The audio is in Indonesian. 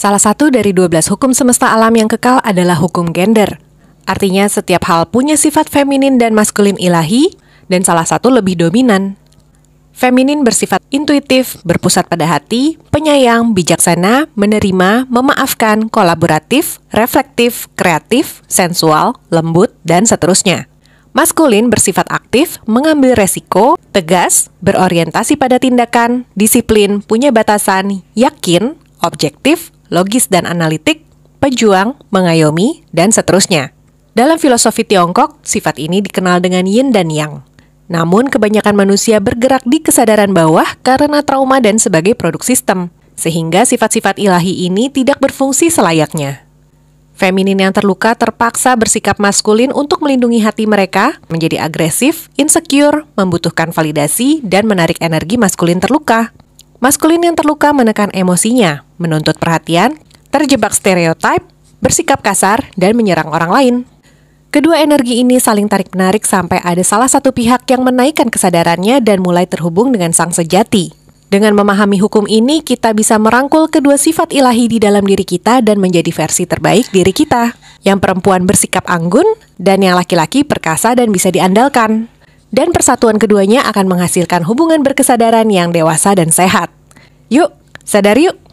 Salah satu dari 12 hukum semesta alam yang kekal adalah hukum gender. Artinya setiap hal punya sifat feminin dan maskulin ilahi, dan salah satu lebih dominan. Feminin bersifat intuitif, berpusat pada hati, penyayang, bijaksana, menerima, memaafkan, kolaboratif, reflektif, kreatif, sensual, lembut, dan seterusnya. Maskulin bersifat aktif, mengambil resiko, tegas, berorientasi pada tindakan, disiplin, punya batasan, yakin, objektif, logis dan analitik, pejuang, mengayomi, dan seterusnya. Dalam filosofi Tiongkok, sifat ini dikenal dengan yin dan yang. Namun, kebanyakan manusia bergerak di kesadaran bawah karena trauma dan sebagai produk sistem, sehingga sifat-sifat ilahi ini tidak berfungsi selayaknya. Feminin yang terluka terpaksa bersikap maskulin untuk melindungi hati mereka, menjadi agresif, insecure, membutuhkan validasi, dan menarik energi maskulin terluka. Maskulin yang terluka menekan emosinya, menuntut perhatian, terjebak stereotip, bersikap kasar, dan menyerang orang lain. Kedua energi ini saling tarik-menarik sampai ada salah satu pihak yang menaikkan kesadarannya dan mulai terhubung dengan sang sejati. Dengan memahami hukum ini, kita bisa merangkul kedua sifat ilahi di dalam diri kita dan menjadi versi terbaik diri kita. Yang perempuan bersikap anggun, dan yang laki-laki perkasa dan bisa diandalkan dan persatuan keduanya akan menghasilkan hubungan berkesadaran yang dewasa dan sehat. Yuk, sadar yuk!